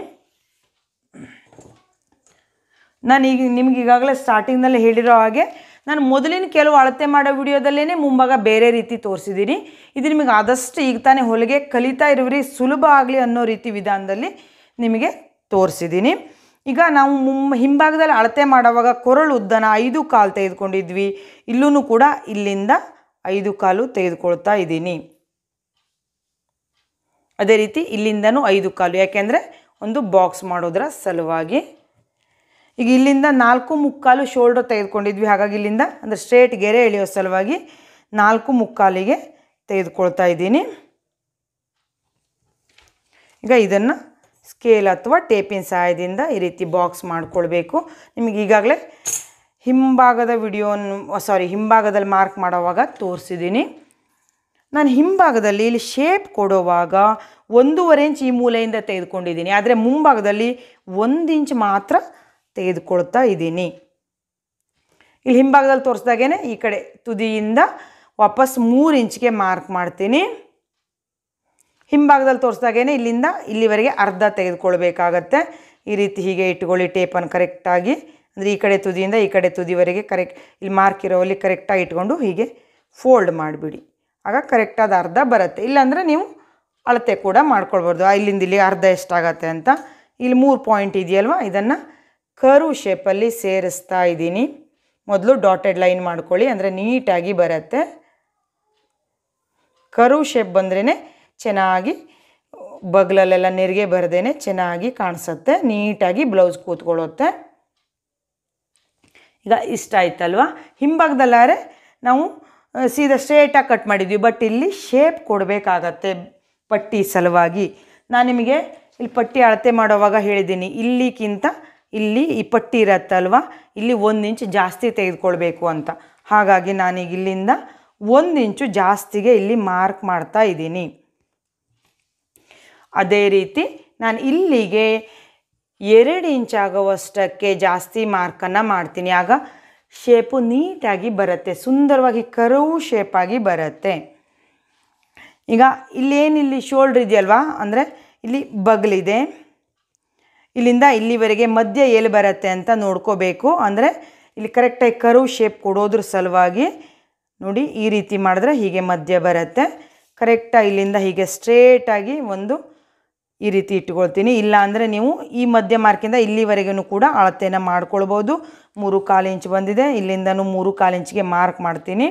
ನಾನು ಈಗ ನಿಮ್ಗೆ ಈಗಾಗಲೇ ಸ್ಟಾರ್ಟಿಂಗ್ನಲ್ಲಿ ಹೇಳಿರೋ ಹಾಗೆ ನಾನು ಮೊದಲಿನ ಕೆಲವು ಅಳತೆ ಮಾಡೋ ವಿಡಿಯೋದಲ್ಲೇ ಮುಂಭಾಗ ಬೇರೆ ರೀತಿ ತೋರಿಸಿದ್ದೀನಿ ಇದು ನಿಮಗೆ ಆದಷ್ಟು ಈಗ ತಾನೇ ಹೊಲಿಗೆ ಕಲಿತಾ ಇರುವ್ರಿ ಸುಲಭ ಆಗಲಿ ಅನ್ನೋ ರೀತಿ ವಿಧಾನದಲ್ಲಿ ನಿಮಗೆ ತೋರಿಸಿದ್ದೀನಿ ಈಗ ನಾವು ಮುಂ ಹಿಂಭಾಗದಲ್ಲಿ ಅಳತೆ ಮಾಡುವಾಗ ಕೊರಳು ಉದ್ದನ ಐದು ಕಾಲು ತೆಗೆದುಕೊಂಡಿದ್ವಿ ಇಲ್ಲೂ ಕೂಡ ಇಲ್ಲಿಂದ ಐದು ಕಾಲು ತೆಗೆದುಕೊಳ್ತಾ ಇದ್ದೀನಿ ಅದೇ ರೀತಿ ಇಲ್ಲಿಂದನೂ ಐದು ಕಾಲು ಯಾಕೆಂದರೆ ಒಂದು ಬಾಕ್ಸ್ ಮಾಡೋದರ ಸಲುವಾಗಿ ಈಗ ಇಲ್ಲಿಂದ ನಾಲ್ಕು ಮುಕ್ಕಾಲು ಶೋಲ್ಡರ್ ತೆಗೆದುಕೊಂಡಿದ್ವಿ ಹಾಗಾಗಿ ಇಲ್ಲಿಂದ ಅಂದರೆ ಸ್ಟ್ರೇಟ್ ಗೆರೆ ಎಳೆಯೋ ಸಲುವಾಗಿ ನಾಲ್ಕು ಮುಕ್ಕಾಲಿಗೆ ತೆಗೆದುಕೊಳ್ತಾ ಇದ್ದೀನಿ ಈಗ ಇದನ್ನು ಸ್ಕೇಲ್ ಅಥವಾ ಟೇಪಿನ ಸಹಾಯದಿಂದ ಈ ರೀತಿ ಬಾಕ್ಸ್ ಮಾಡಿಕೊಳ್ಬೇಕು ನಿಮಗೆ ಈಗಾಗಲೇ ಹಿಂಭಾಗದ ವಿಡಿಯೋ ಸಾರಿ ಹಿಂಭಾಗದಲ್ಲಿ ಮಾರ್ಕ್ ಮಾಡೋವಾಗ ತೋರಿಸಿದ್ದೀನಿ ನಾನು ಹಿಂಭಾಗದಲ್ಲಿ ಇಲ್ಲಿ ಶೇಪ್ ಕೊಡೋವಾಗ ಒಂದೂವರೆ ಇಂಚ್ ಈ ಮೂಲೆಯಿಂದ ತೆಗೆದುಕೊಂಡಿದ್ದೀನಿ ಆದರೆ ಮುಂಭಾಗದಲ್ಲಿ ಒಂದು ಇಂಚ್ ಮಾತ್ರ ತೆಗೆದುಕೊಳ್ತಾ ಇದ್ದೀನಿ ಇಲ್ಲಿ ಹಿಂಭಾಗದಲ್ಲಿ ತೋರಿಸ್ದಾಗೇ ಈ ಕಡೆ ತುದಿಯಿಂದ ವಾಪಸ್ ಮೂರು ಇಂಚ್ಗೆ ಮಾರ್ಕ್ ಮಾಡ್ತೀನಿ ಹಿಂಭಾಗದಲ್ಲಿ ತೋರಿಸಿದಾಗೇ ಇಲ್ಲಿಂದ ಇಲ್ಲಿವರೆಗೆ ಅರ್ಧ ತೆಗೆದುಕೊಳ್ಬೇಕಾಗತ್ತೆ ಈ ರೀತಿ ಹೀಗೆ ಇಟ್ಕೊಳ್ಳಿ ಟೇಪನ್ನು ಕರೆಕ್ಟಾಗಿ ಅಂದರೆ ಈ ಕಡೆ ತುದಿಯಿಂದ ಈ ಕಡೆ ತುದಿವರೆಗೆ ಕರೆಕ್ಟ್ ಇಲ್ಲಿ ಮಾರ್ಕ್ ಇರೋಲ್ಲಿ ಕರೆಕ್ಟಾಗಿ ಇಟ್ಕೊಂಡು ಹೀಗೆ ಫೋಲ್ಡ್ ಮಾಡಿಬಿಡಿ ಆಗ ಕರೆಕ್ಟಾದ ಅರ್ಧ ಬರುತ್ತೆ ಇಲ್ಲಾಂದರೆ ನೀವು ಅಳತೆ ಕೂಡ ಮಾಡ್ಕೊಳ್ಬೋದು ಇಲ್ಲಿಂದ ಇಲ್ಲಿ ಅರ್ಧ ಎಷ್ಟಾಗತ್ತೆ ಅಂತ ಇಲ್ಲಿ ಮೂರು ಪಾಯಿಂಟ್ ಇದೆಯಲ್ವ ಇದನ್ನು ಕರು ಶೇಪಲ್ಲಿ ಸೇರಿಸ್ತಾ ಇದ್ದೀನಿ ಮೊದಲು ಡಾಟೆಡ್ ಲೈನ್ ಮಾಡ್ಕೊಳ್ಳಿ ಅಂದರೆ ನೀಟಾಗಿ ಬರುತ್ತೆ ಕರು ಶೇಪ್ ಬಂದ್ರೇ ಚೆನ್ನಾಗಿ ಬಗ್ಲಲ್ಲೆಲ್ಲ ನೆರಿಗೆ ಬರದೇನೆ ಚೆನ್ನಾಗಿ ಕಾಣಿಸುತ್ತೆ ನೀಟಾಗಿ ಬ್ಲೌಸ್ ಕೂತ್ಕೊಳ್ಳುತ್ತೆ ಈಗ ಇಷ್ಟ ಆಯ್ತಲ್ವ ಹಿಂಭಾಗದಲ್ಲಾರೆ ನಾವು ಸೀದಾ ಸ್ಟ್ರೇಟಾಗಿ ಕಟ್ ಮಾಡಿದ್ವಿ ಬಟ್ ಇಲ್ಲಿ ಶೇಪ್ ಕೊಡಬೇಕಾಗತ್ತೆ ಪಟ್ಟಿ ಸಲುವಾಗಿ ನಾನು ನಿಮಗೆ ಇಲ್ಲಿ ಪಟ್ಟಿ ಅಳತೆ ಮಾಡೋವಾಗ ಹೇಳಿದ್ದೀನಿ ಇಲ್ಲಿಗಿಂತ ಇಲ್ಲಿ ಈ ಪಟ್ಟಿ ಇರತ್ತಲ್ವ ಇಲ್ಲಿ ಒಂದು ಇಂಚು ಜಾಸ್ತಿ ತೆಗೆದುಕೊಳ್ಬೇಕು ಅಂತ ಹಾಗಾಗಿ ನಾನೀಗ ಇಲ್ಲಿಂದ ಒಂದು ಇಂಚು ಜಾಸ್ತಿಗೆ ಇಲ್ಲಿ ಮಾರ್ಕ್ ಮಾಡ್ತಾ ಇದ್ದೀನಿ ಅದೇ ರೀತಿ ನಾನು ಇಲ್ಲಿಗೆ ಎರಡು ಇಂಚ್ ಆಗೋವಷ್ಟಕ್ಕೆ ಜಾಸ್ತಿ ಮಾರ್ಕನ್ನು ಮಾಡ್ತೀನಿ ಆಗ ಶೇಪು ನೀಟಾಗಿ ಬರುತ್ತೆ ಸುಂದರವಾಗಿ ಕರವು ಶೇಪಾಗಿ ಬರುತ್ತೆ ಈಗ ಇಲ್ಲೇನಿಲ್ಲಿ ಶೋಲ್ಡ್ರ್ ಇದೆಯಲ್ವಾ ಅಂದರೆ ಇಲ್ಲಿ ಬಗಲಿದೆ ಇಲ್ಲಿಂದ ಇಲ್ಲಿವರೆಗೆ ಮಧ್ಯ ಎಲ್ಲಿ ಬರುತ್ತೆ ಅಂತ ನೋಡ್ಕೋಬೇಕು ಅಂದರೆ ಇಲ್ಲಿ ಕರೆಕ್ಟಾಗಿ ಕರು ಶೇಪ್ ಕೊಡೋದ್ರ ಸಲುವಾಗಿ ನೋಡಿ ಈ ರೀತಿ ಮಾಡಿದ್ರೆ ಹೀಗೆ ಮಧ್ಯ ಬರುತ್ತೆ ಕರೆಕ್ಟಾಗಿ ಇಲ್ಲಿಂದ ಹೀಗೆ ಸ್ಟ್ರೇಟಾಗಿ ಒಂದು ಈ ರೀತಿ ಇಟ್ಕೊಳ್ತೀನಿ ಇಲ್ಲ ಅಂದರೆ ನೀವು ಈ ಮಧ್ಯ ಮಾರ್ಕಿಂದ ಇಲ್ಲಿವರೆಗೂ ಕೂಡ ಅಳತೆಯನ್ನು ಮಾಡ್ಕೊಳ್ಬೋದು ಮೂರು ಕಾಲು ಇಂಚ್ ಬಂದಿದೆ ಇಲ್ಲಿಂದನೂ ಮೂರು ಕಾಲು ಇಂಚ್ಗೆ ಮಾರ್ಕ್ ಮಾಡ್ತೀನಿ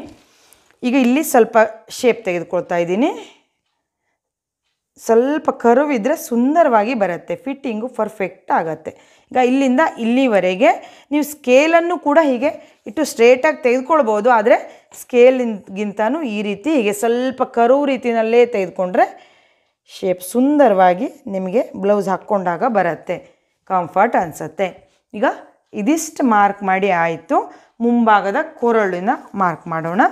ಈಗ ಇಲ್ಲಿ ಸ್ವಲ್ಪ ಶೇಪ್ ತೆಗೆದುಕೊಳ್ತಾ ಇದ್ದೀನಿ ಸ್ವಲ್ಪ ಕರುವಿದ್ರೆ ಸುಂದರವಾಗಿ ಬರುತ್ತೆ ಫಿಟ್ಟಿಂಗು ಪರ್ಫೆಕ್ಟ್ ಆಗುತ್ತೆ ಈಗ ಇಲ್ಲಿಂದ ಇಲ್ಲಿವರೆಗೆ ನೀವು ಸ್ಕೇಲನ್ನು ಕೂಡ ಹೀಗೆ ಇಟ್ಟು ಸ್ಟ್ರೇಟಾಗಿ ತೆಗೆದುಕೊಳ್ಬೋದು ಆದರೆ ಸ್ಕೇಲಿಗಿಂತನೂ ಈ ರೀತಿ ಹೀಗೆ ಸ್ವಲ್ಪ ಕರು ರೀತಿಯಲ್ಲೇ ತೆಗೆದುಕೊಂಡ್ರೆ ಶೇಪ್ ಸುಂದರವಾಗಿ ನಿಮಗೆ ಬ್ಲೌಸ್ ಹಾಕ್ಕೊಂಡಾಗ ಬರುತ್ತೆ ಕಂಫರ್ಟ್ ಅನಿಸುತ್ತೆ ಈಗ ಇದಿಷ್ಟು ಮಾರ್ಕ್ ಮಾಡಿ ಆಯಿತು ಮುಂಭಾಗದ ಕೊರಳಿನ ಮಾರ್ಕ್ ಮಾಡೋಣ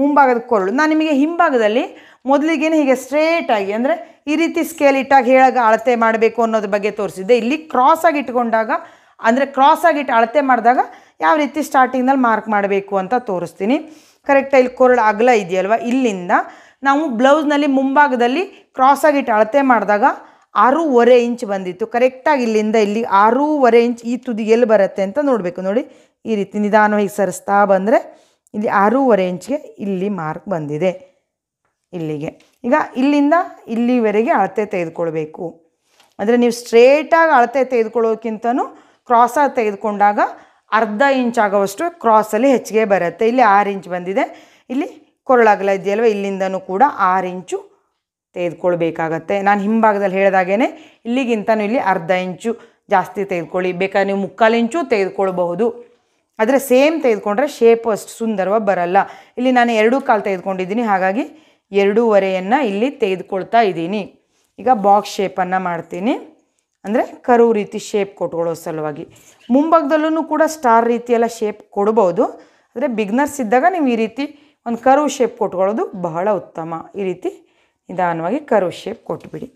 ಮುಂಭಾಗದ ಕೊರಳು ನಾನು ನಿಮಗೆ ಹಿಂಭಾಗದಲ್ಲಿ ಮೊದಲಿಗೇನು ಹೀಗೆ ಸ್ಟ್ರೇಟಾಗಿ ಅಂದರೆ ಈ ರೀತಿ ಸ್ಕೇಲ್ ಇಟ್ಟಾಗಿ ಹೇಳಾಗ ಅಳತೆ ಮಾಡಬೇಕು ಅನ್ನೋದ್ರ ಬಗ್ಗೆ ತೋರಿಸಿದ್ದೆ ಇಲ್ಲಿ ಆಗಿ ಇಟ್ಕೊಂಡಾಗ ಅಂದರೆ ಕ್ರಾಸ್ ಆಗಿಟ್ಟು ಅಳತೆ ಮಾಡಿದಾಗ ಯಾವ ರೀತಿ ಸ್ಟಾರ್ಟಿಂಗ್ನಲ್ಲಿ ಮಾರ್ಕ್ ಮಾಡಬೇಕು ಅಂತ ತೋರಿಸ್ತೀನಿ ಕರೆಕ್ಟಾಗಿ ಇಲ್ಲಿ ಕೊರಳು ಅಗಲ ಇದೆಯಲ್ವ ಇಲ್ಲಿಂದ ನಾವು ಬ್ಲೌಸ್ನಲ್ಲಿ ಮುಂಭಾಗದಲ್ಲಿ ಕ್ರಾಸಾಗಿಟ್ಟು ಅಳತೆ ಮಾಡಿದಾಗ ಆರೂವರೆ ಇಂಚ್ ಬಂದಿತ್ತು ಕರೆಕ್ಟಾಗಿ ಇಲ್ಲಿಂದ ಇಲ್ಲಿ ಆರೂವರೆ ಇಂಚ್ ಈ ತುದಿಗೆ ಎಲ್ಲಿ ಬರುತ್ತೆ ಅಂತ ನೋಡಬೇಕು ನೋಡಿ ಈ ರೀತಿ ನಿಧಾನವಾಗಿ ಸರಿಸ್ತಾ ಬಂದರೆ ಇಲ್ಲಿ ಆರೂವರೆ ಇಂಚ್ಗೆ ಇಲ್ಲಿ ಮಾರ್ಕ್ ಬಂದಿದೆ ಇಲ್ಲಿಗೆ ಈಗ ಇಲ್ಲಿಂದ ಇಲ್ಲಿವರೆಗೆ ಅಳತೆ ತೆಗೆದುಕೊಳ್ಬೇಕು ಅಂದರೆ ನೀವು ಸ್ಟ್ರೇಟಾಗಿ ಅಳತೆ ತೆಗೆದುಕೊಳ್ಳೋಕ್ಕಿಂತನೂ ಕ್ರಾಸಾಗಿ ತೆಗೆದುಕೊಂಡಾಗ ಅರ್ಧ ಇಂಚ್ ಆಗೋವಷ್ಟು ಕ್ರಾಸಲ್ಲಿ ಹೆಚ್ಚಿಗೆ ಬರುತ್ತೆ ಇಲ್ಲಿ ಆರು ಇಂಚ್ ಬಂದಿದೆ ಇಲ್ಲಿ ಕೊರಳಾಗಲ ಇದೆಯಲ್ವ ಇಲ್ಲಿಂದನೂ ಕೂಡ ಆರು ಇಂಚು ತೆಗೆದುಕೊಳ್ಬೇಕಾಗತ್ತೆ ನಾನು ಹಿಂಭಾಗದಲ್ಲಿ ಹೇಳಿದಾಗೇ ಇಲ್ಲಿಗಿಂತನೂ ಇಲ್ಲಿ ಅರ್ಧ ಇಂಚು ಜಾಸ್ತಿ ತೆಗೆದುಕೊಳ್ಳಿ ಬೇಕಾದ್ರೆ ನೀವು ಮುಕ್ಕಾಲು ಇಂಚು ತೆಗೆದುಕೊಳ್ಬಹುದು ಆದರೆ ಸೇಮ್ ತೆಗೆದುಕೊಂಡ್ರೆ ಶೇಪ್ ಅಷ್ಟು ಸುಂದರವಾಗಿ ಬರಲ್ಲ ಇಲ್ಲಿ ನಾನು ಎರಡೂ ಕಾಲು ತೆಗೆದುಕೊಂಡಿದ್ದೀನಿ ಹಾಗಾಗಿ ಎರಡೂವರೆಯನ್ನು ಇಲ್ಲಿ ತೆಗೆದುಕೊಳ್ತಾ ಇದ್ದೀನಿ ಈಗ ಬಾಕ್ಸ್ ಶೇಪನ್ನು ಮಾಡ್ತೀನಿ ಅಂದರೆ ಕರು ರೀತಿ ಶೇಪ್ ಕೊಟ್ಕೊಳ್ಳೋ ಸಲುವಾಗಿ ಮುಂಭಾಗದಲ್ಲೂ ಕೂಡ ಸ್ಟಾರ್ ರೀತಿಯೆಲ್ಲ ಶೇಪ್ ಕೊಡ್ಬೋದು ಆದರೆ ಬಿಗ್ನರ್ಸ್ ಇದ್ದಾಗ ನೀವು ಈ ರೀತಿ ಒಂದು ಕರು ಶೇಪ್ ಕೊಟ್ಕೊಳ್ಳೋದು ಬಹಳ ಉತ್ತಮ ಈ ರೀತಿ ನಿಧಾನವಾಗಿ ಕರು ಶೇಪ್ ಕೊಟ್ಬಿಡಿ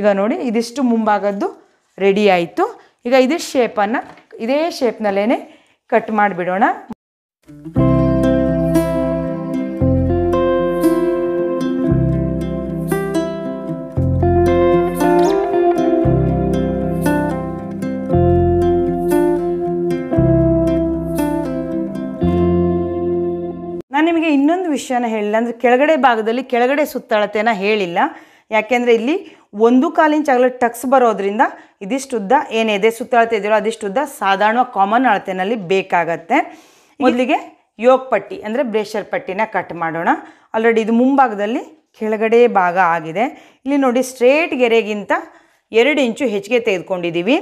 ಈಗ ನೋಡಿ ಇದಿಷ್ಟು ಮುಂಭಾಗದ್ದು ರೆಡಿ ಆಯಿತು ಈಗ ಇದೇ ಶೇಪನ್ನು ಇದೇ ಶೇಪ್ನಲ್ಲೇ ಕಟ್ ಮಾಡಿಬಿಡೋಣ ವಿಷಯನ ಹೇಳಿಲ್ಲ ಅಂದರೆ ಕೆಳಗಡೆ ಭಾಗದಲ್ಲಿ ಕೆಳಗಡೆ ಸುತ್ತಳತೆನ ಹೇಳಿಲ್ಲ ಯಾಕೆಂದರೆ ಇಲ್ಲಿ ಒಂದು ಕಾಲಿನ ಚಾಗಲ ಟಕ್ಸ್ ಬರೋದ್ರಿಂದ ಉದ್ದ ಏನಿದೆ ಸುತ್ತಳತೆ ಇದೆಯೋ ಉದ್ದ ಸಾಧಾರಣ ಕಾಮನ್ ಅಳತೆನಲ್ಲಿ ಬೇಕಾಗತ್ತೆ ಮೊದಲಿಗೆ ಯೋಗ ಪಟ್ಟಿ ಅಂದರೆ ಬ್ರೇಷರ್ ಪಟ್ಟಿನ ಕಟ್ ಮಾಡೋಣ ಆಲ್ರೆಡಿ ಇದು ಮುಂಭಾಗದಲ್ಲಿ ಕೆಳಗಡೆ ಭಾಗ ಆಗಿದೆ ಇಲ್ಲಿ ನೋಡಿ ಸ್ಟ್ರೇಟ್ ಗೆರೆಗಿಂತ ಎರಡು ಇಂಚು ಹೆಚ್ಚಿಗೆ ತೆಗೆದುಕೊಂಡಿದ್ದೀವಿ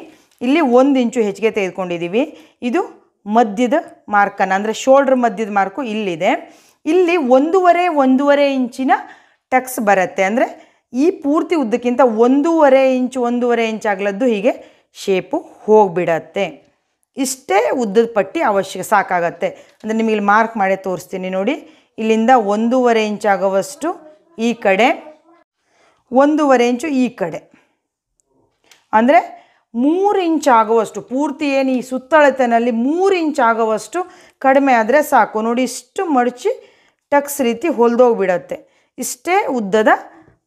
ಇಲ್ಲಿ ಒಂದು ಇಂಚು ಹೆಚ್ಚಿಗೆ ತೆಗೆದುಕೊಂಡಿದ್ದೀವಿ ಇದು ಮಧ್ಯದ ಮಾರ್ಕನ್ನು ಅಂದರೆ ಶೋಲ್ಡ್ರ್ ಮಧ್ಯದ ಮಾರ್ಕು ಇಲ್ಲಿದೆ ಇಲ್ಲಿ ಒಂದೂವರೆ ಒಂದೂವರೆ ಇಂಚಿನ ಟಕ್ಸ್ ಬರುತ್ತೆ ಅಂದರೆ ಈ ಪೂರ್ತಿ ಉದ್ದಕ್ಕಿಂತ ಒಂದೂವರೆ ಇಂಚು ಒಂದೂವರೆ ಇಂಚ್ ಆಗಲದ್ದು ಹೀಗೆ ಶೇಪು ಹೋಗಿಬಿಡತ್ತೆ ಇಷ್ಟೇ ಉದ್ದದ ಪಟ್ಟಿ ಅವಶ್ಯಕ ಸಾಕಾಗತ್ತೆ ಅಂದರೆ ನಿಮಗೆ ಮಾರ್ಕ್ ಮಾಡಿ ತೋರಿಸ್ತೀನಿ ನೋಡಿ ಇಲ್ಲಿಂದ ಒಂದೂವರೆ ಇಂಚ್ ಆಗೋವಷ್ಟು ಈ ಕಡೆ ಒಂದೂವರೆ ಇಂಚು ಈ ಕಡೆ ಅಂದರೆ ಮೂರು ಇಂಚ್ ಆಗುವಷ್ಟು ಪೂರ್ತಿ ಏನು ಈ ಸುತ್ತಳತೆಯಲ್ಲಿ ಮೂರು ಇಂಚ್ ಆಗುವಷ್ಟು ಕಡಿಮೆ ಆದರೆ ಸಾಕು ನೋಡಿ ಇಷ್ಟು ಮಡಚಿ ಟಕ್ಸ್ ರೀತಿ ಹೊಲ್ದೋಗ್ಬಿಡತ್ತೆ ಇಷ್ಟೇ ಉದ್ದದ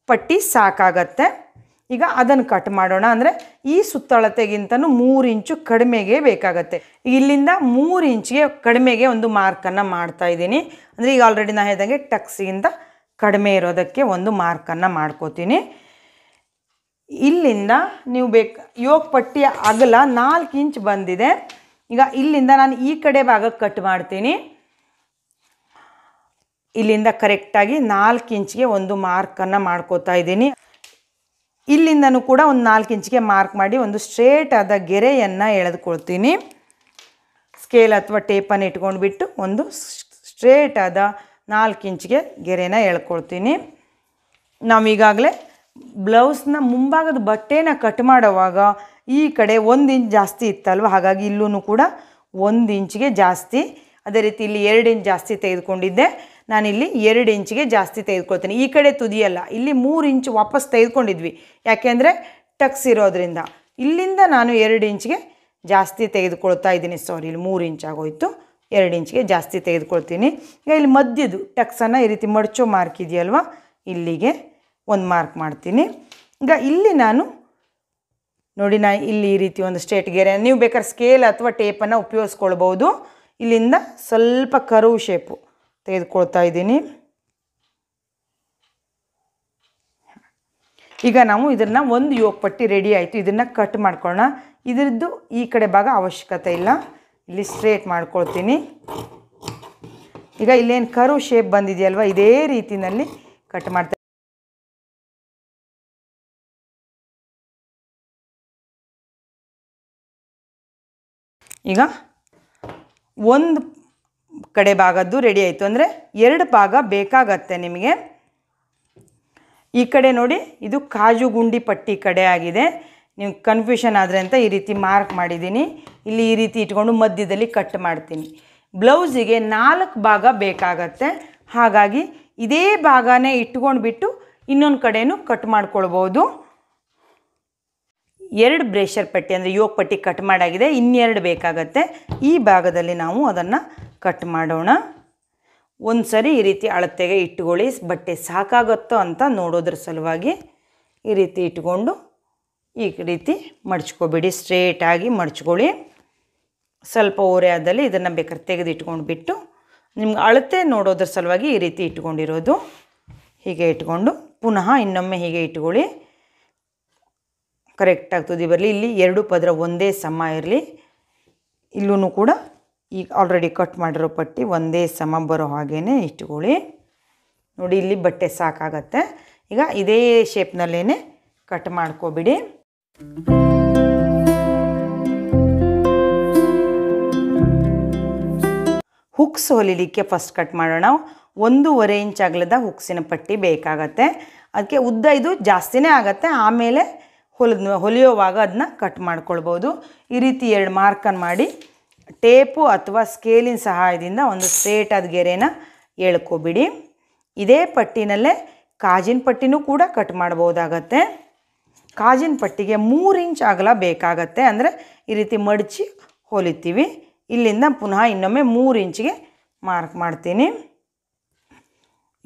ಪಟ್ಟಿ ಸಾಕಾಗತ್ತೆ ಈಗ ಅದನ್ನು ಕಟ್ ಮಾಡೋಣ ಅಂದರೆ ಈ ಸುತ್ತಳತೆಗಿಂತನೂ ಮೂರು ಇಂಚು ಕಡಿಮೆಗೆ ಬೇಕಾಗತ್ತೆ ಇಲ್ಲಿಂದ ಮೂರು ಇಂಚಿಗೆ ಕಡಿಮೆಗೆ ಒಂದು ಮಾರ್ಕನ್ನು ಮಾಡ್ತಾ ಇದ್ದೀನಿ ಅಂದರೆ ಈಗ ಆಲ್ರೆಡಿ ನಾನು ಹೇಳಿದಂಗೆ ಟಕ್ಸಿಗಿಂತ ಕಡಿಮೆ ಇರೋದಕ್ಕೆ ಒಂದು ಮಾರ್ಕನ್ನು ಮಾಡ್ಕೋತೀನಿ ಇಲ್ಲಿಂದ ನೀವು ಬೇಕು ಯೋಗ ಪಟ್ಟಿಯ ಅಗಲ ನಾಲ್ಕು ಇಂಚ್ ಬಂದಿದೆ ಈಗ ಇಲ್ಲಿಂದ ನಾನು ಈ ಕಡೆ ಭಾಗಕ್ಕೆ ಕಟ್ ಮಾಡ್ತೀನಿ ಇಲ್ಲಿಂದ ಕರೆಕ್ಟಾಗಿ ನಾಲ್ಕು ಇಂಚ್ಗೆ ಒಂದು ಮಾರ್ಕನ್ನು ಮಾಡ್ಕೋತಾ ಇದ್ದೀನಿ ಇಲ್ಲಿಂದನೂ ಕೂಡ ಒಂದು ನಾಲ್ಕು ಇಂಚ್ಗೆ ಮಾರ್ಕ್ ಮಾಡಿ ಒಂದು ಸ್ಟ್ರೇಟ್ ಆದ ಗೆರೆಯನ್ನು ಎಳೆದುಕೊಳ್ತೀನಿ ಸ್ಕೇಲ್ ಅಥವಾ ಟೇಪನ್ನು ಇಟ್ಕೊಂಡ್ಬಿಟ್ಟು ಒಂದು ಸ್ಟ್ರೇಟ್ ಆದ ನಾಲ್ಕು ಇಂಚ್ಗೆ ಗೆರೆನ ಎಳ್ಕೊಳ್ತೀನಿ ನಾವೀಗಾಗಲೇ ಬ್ಲೌಸ್ನ ಮುಂಭಾಗದ ಬಟ್ಟೆನ ಕಟ್ ಮಾಡೋವಾಗ ಈ ಕಡೆ ಒಂದು ಇಂಚ್ ಜಾಸ್ತಿ ಇತ್ತಲ್ವ ಹಾಗಾಗಿ ಇಲ್ಲೂ ಕೂಡ ಒಂದು ಇಂಚ್ಗೆ ಜಾಸ್ತಿ ಅದೇ ರೀತಿ ಇಲ್ಲಿ ಎರಡು ಇಂಚ್ ಜಾಸ್ತಿ ತೆಗೆದುಕೊಂಡಿದ್ದೆ ನಾನಿಲ್ಲಿ ಎರಡು ಇಂಚಿಗೆ ಜಾಸ್ತಿ ತೆಗೆದುಕೊಳ್ತೀನಿ ಈ ಕಡೆ ತುದಿಯಲ್ಲ ಇಲ್ಲಿ ಮೂರು ಇಂಚ್ ವಾಪಸ್ ತೆಗೆದುಕೊಂಡಿದ್ವಿ ಯಾಕೆಂದರೆ ಟಕ್ಸ್ ಇರೋದ್ರಿಂದ ಇಲ್ಲಿಂದ ನಾನು ಎರಡು ಇಂಚಿಗೆ ಜಾಸ್ತಿ ತೆಗೆದುಕೊಳ್ತಾ ಇದ್ದೀನಿ ಸಾರಿ ಇಲ್ಲಿ ಮೂರು ಇಂಚಾಗೋಯ್ತು ಎರಡು ಇಂಚಿಗೆ ಜಾಸ್ತಿ ತೆಗೆದುಕೊಳ್ತೀನಿ ಈಗ ಇಲ್ಲಿ ಮಧ್ಯದು ಟಕ್ಸನ್ನು ಈ ರೀತಿ ಮಡಚೋ ಮಾರ್ಕ್ ಇದೆಯಲ್ವ ಇಲ್ಲಿಗೆ ಒಂದು ಮಾರ್ಕ್ ಮಾಡ್ತೀನಿ ಈಗ ಇಲ್ಲಿ ನಾನು ನೋಡಿ ನಾ ಇಲ್ಲಿ ಈ ರೀತಿ ಒಂದು ಸ್ಟ್ರೇಟ್ ಗೆರೆ ನೀವು ಬೇಕಾದ್ರೆ ಸ್ಕೇಲ್ ಅಥವಾ ಟೇಪನ್ನು ಉಪಯೋಗಿಸ್ಕೊಳ್ಬೋದು ಇಲ್ಲಿಂದ ಸ್ವಲ್ಪ ಕರು ಶೇಪು ತೆಗೆದುಕೊಳ್ತಾ ಇದ್ದೀನಿ ಈಗ ನಾವು ಇದನ್ನು ಒಂದು ಪಟ್ಟಿ ರೆಡಿ ಆಯಿತು ಇದನ್ನು ಕಟ್ ಮಾಡ್ಕೊಳ್ಳೋಣ ಇದರದ್ದು ಈ ಕಡೆ ಭಾಗ ಅವಶ್ಯಕತೆ ಇಲ್ಲ ಇಲ್ಲಿ ಸ್ಟ್ರೇಟ್ ಮಾಡ್ಕೊಳ್ತೀನಿ ಈಗ ಇಲ್ಲೇನು ಕರು ಶೇಪ್ ಬಂದಿದೆಯಲ್ವ ಇದೇ ರೀತಿಯಲ್ಲಿ ಕಟ್ ಮಾಡ್ತೀನಿ ಈಗ ಒಂದು ಕಡೆ ಭಾಗದ್ದು ರೆಡಿ ಆಯಿತು ಅಂದರೆ ಎರಡು ಭಾಗ ಬೇಕಾಗತ್ತೆ ನಿಮಗೆ ಈ ಕಡೆ ನೋಡಿ ಇದು ಕಾಜು ಗುಂಡಿ ಪಟ್ಟಿ ಕಡೆ ಆಗಿದೆ ನೀವು ಕನ್ಫ್ಯೂಷನ್ ಆದರೆ ಅಂತ ಈ ರೀತಿ ಮಾರ್ಕ್ ಮಾಡಿದ್ದೀನಿ ಇಲ್ಲಿ ಈ ರೀತಿ ಇಟ್ಕೊಂಡು ಮಧ್ಯದಲ್ಲಿ ಕಟ್ ಮಾಡ್ತೀನಿ ಬ್ಲೌಸಿಗೆ ನಾಲ್ಕು ಭಾಗ ಬೇಕಾಗತ್ತೆ ಹಾಗಾಗಿ ಇದೇ ಭಾಗನೇ ಇಟ್ಕೊಂಡು ಬಿಟ್ಟು ಇನ್ನೊಂದು ಕಡೆನೂ ಕಟ್ ಮಾಡ್ಕೊಳ್ಬೋದು ಎರಡು ಬ್ರೇಷರ್ ಪಟ್ಟಿ ಅಂದರೆ ಯೋಗ ಪಟ್ಟಿ ಕಟ್ ಮಾಡಾಗಿದೆ ಇನ್ನೆರಡು ಬೇಕಾಗತ್ತೆ ಈ ಭಾಗದಲ್ಲಿ ನಾವು ಅದನ್ನು ಕಟ್ ಮಾಡೋಣ ಒಂದು ಸರಿ ಈ ರೀತಿ ಅಳತೆಗೆ ಇಟ್ಕೊಳ್ಳಿ ಬಟ್ಟೆ ಸಾಕಾಗುತ್ತೋ ಅಂತ ನೋಡೋದ್ರ ಸಲುವಾಗಿ ಈ ರೀತಿ ಇಟ್ಕೊಂಡು ಈ ರೀತಿ ಮಡ್ಚ್ಕೊಬೇಡಿ ಸ್ಟ್ರೇಟಾಗಿ ಮಡ್ಚ್ಕೊಳ್ಳಿ ಸ್ವಲ್ಪ ಓರೆ ಆದಲ್ಲಿ ಇದನ್ನು ಬೇಕಾದ್ರೆ ತೆಗೆದು ಇಟ್ಕೊಂಡು ಬಿಟ್ಟು ನಿಮ್ಗೆ ಅಳತೆ ನೋಡೋದ್ರ ಸಲುವಾಗಿ ಈ ರೀತಿ ಇಟ್ಕೊಂಡಿರೋದು ಹೀಗೆ ಇಟ್ಕೊಂಡು ಪುನಃ ಇನ್ನೊಮ್ಮೆ ಹೀಗೆ ಇಟ್ಕೊಳ್ಳಿ ಕರೆಕ್ಟ್ ಆಗ್ತದೆ ಬರಲಿ ಇಲ್ಲಿ ಎರಡು ಪದರ ಒಂದೇ ಸಮ ಇರಲಿ ಇಲ್ಲೂ ಕೂಡ ಈಗ ಆಲ್ರೆಡಿ ಕಟ್ ಮಾಡಿರೋ ಪಟ್ಟಿ ಒಂದೇ ಸಮ ಬರೋ ಹಾಗೇ ಇಟ್ಕೊಳ್ಳಿ ನೋಡಿ ಇಲ್ಲಿ ಬಟ್ಟೆ ಸಾಕಾಗತ್ತೆ ಈಗ ಇದೇ ಶೇಪ್ನಲ್ಲೇ ಕಟ್ ಮಾಡ್ಕೋಬಿಡಿ ಹುಕ್ಸ್ ಹೊಲಿಲಿಕ್ಕೆ ಫಸ್ಟ್ ಕಟ್ ಮಾಡೋಣ ಒಂದೂವರೆ ಇಂಚ್ ಅಗಲದ ಹುಕ್ಸಿನ ಪಟ್ಟಿ ಬೇಕಾಗತ್ತೆ ಅದಕ್ಕೆ ಉದ್ದ ಇದು ಜಾಸ್ತಿನೇ ಆಗತ್ತೆ ಆಮೇಲೆ ಹೊಲಿದ ಹೊಲಿಯೋವಾಗ ಅದನ್ನ ಕಟ್ ಮಾಡ್ಕೊಳ್ಬೋದು ಈ ರೀತಿ ಎರಡು ಮಾರ್ಕನ್ನು ಮಾಡಿ ಟೇಪು ಅಥವಾ ಸ್ಕೇಲಿನ ಸಹಾಯದಿಂದ ಒಂದು ಸ್ಟ್ರೇಟಾದ ಗೆರೆನ ಎಳ್ಕೊಬಿಡಿ ಇದೇ ಪಟ್ಟಿನಲ್ಲೇ ಕಾಜಿನ ಪಟ್ಟಿನೂ ಕೂಡ ಕಟ್ ಮಾಡ್ಬೋದಾಗತ್ತೆ ಕಾಜಿನ ಪಟ್ಟಿಗೆ ಮೂರು ಇಂಚ್ ಅಗಲ ಬೇಕಾಗತ್ತೆ ಅಂದರೆ ಈ ರೀತಿ ಮಡಚಿ ಹೊಲಿತೀವಿ ಇಲ್ಲಿಂದ ಪುನಃ ಇನ್ನೊಮ್ಮೆ ಮೂರು ಇಂಚಿಗೆ ಮಾರ್ಕ್ ಮಾಡ್ತೀನಿ